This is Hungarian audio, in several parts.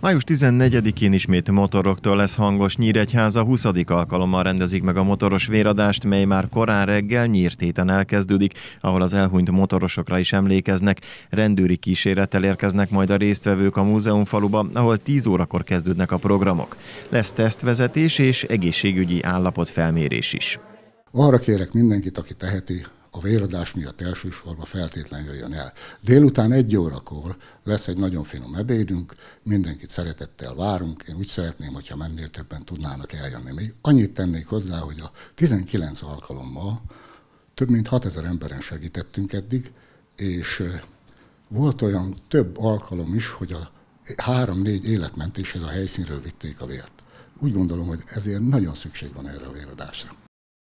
Május 14-én ismét motoroktól lesz hangos Nyíregyháza 20. alkalommal rendezik meg a motoros véradást, mely már korán reggel nyírtéten elkezdődik, ahol az elhunyt motorosokra is emlékeznek. Rendőri kísérettel érkeznek majd a résztvevők a múzeumfaluba, ahol 10 órakor kezdődnek a programok. Lesz tesztvezetés és egészségügyi állapot felmérés is. Arra kérek mindenkit, aki teheti, a véradás miatt elsősorban feltétlenül jöjjön el. Délután egy órakor lesz egy nagyon finom ebédünk, mindenkit szeretettel várunk, én úgy szeretném, hogyha mennél többen tudnának eljönni. Még annyit tennék hozzá, hogy a 19 alkalommal több mint 6000 emberen segítettünk eddig, és volt olyan több alkalom is, hogy a három-négy életmentéshez a helyszínről vitték a vért. Úgy gondolom, hogy ezért nagyon szükség van erre a véradásra.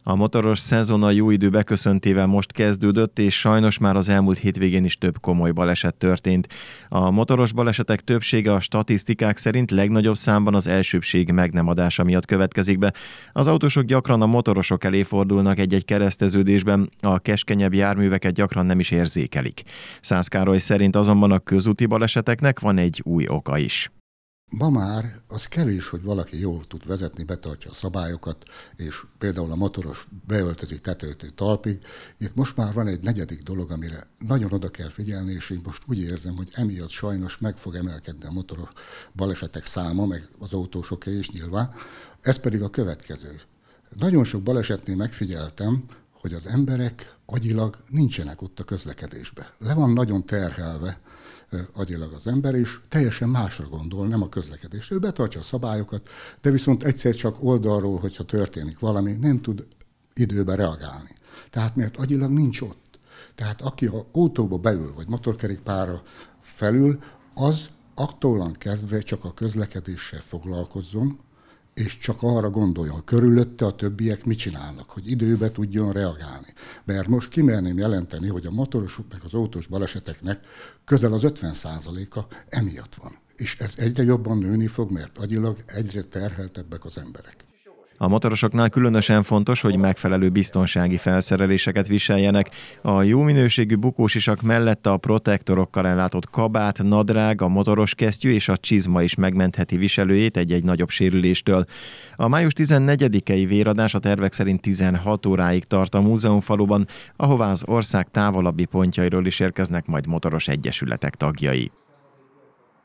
A motoros szezon a jó idő beköszöntével most kezdődött, és sajnos már az elmúlt hétvégén is több komoly baleset történt. A motoros balesetek többsége a statisztikák szerint legnagyobb számban az elsőbség meg nem adása miatt következik be. Az autósok gyakran a motorosok elé fordulnak egy-egy kereszteződésben, a keskenyebb járműveket gyakran nem is érzékelik. Szász Károly szerint azonban a közúti baleseteknek van egy új oka is ma már az kevés, hogy valaki jól tud vezetni, betartja a szabályokat, és például a motoros beöltözik tetőtől talpig. Itt most már van egy negyedik dolog, amire nagyon oda kell figyelni, és én most úgy érzem, hogy emiatt sajnos meg fog emelkedni a motoros balesetek száma, meg az autósoké is nyilván. Ez pedig a következő. Nagyon sok balesetnél megfigyeltem, hogy az emberek agyilag nincsenek ott a közlekedésbe. Le van nagyon terhelve agyilag az ember, és teljesen másra gondol, nem a közlekedés. Ő betartja a szabályokat, de viszont egyszer csak oldalról, hogyha történik valami, nem tud időben reagálni. Tehát mert agyilag nincs ott. Tehát aki a autóba beül, vagy motorkerékpára felül, az attól kezdve csak a közlekedéssel foglalkozzon, és csak arra gondoljon körülötte a többiek mit csinálnak, hogy időbe tudjon reagálni. Mert most kimerném jelenteni, hogy a motorosok meg az autós baleseteknek közel az 50%-a emiatt van. És ez egyre jobban nőni fog, mert agyilag egyre terheltebbek az emberek. A motorosoknál különösen fontos, hogy megfelelő biztonsági felszereléseket viseljenek. A jó minőségű bukósisak mellett a protektorokkal ellátott kabát, nadrág, a motoros kesztyű és a csizma is megmentheti viselőjét egy-egy nagyobb sérüléstől. A május 14-i véradás a tervek szerint 16 óráig tart a múzeumfaluban, ahová az ország távolabbi pontjairól is érkeznek majd motoros egyesületek tagjai.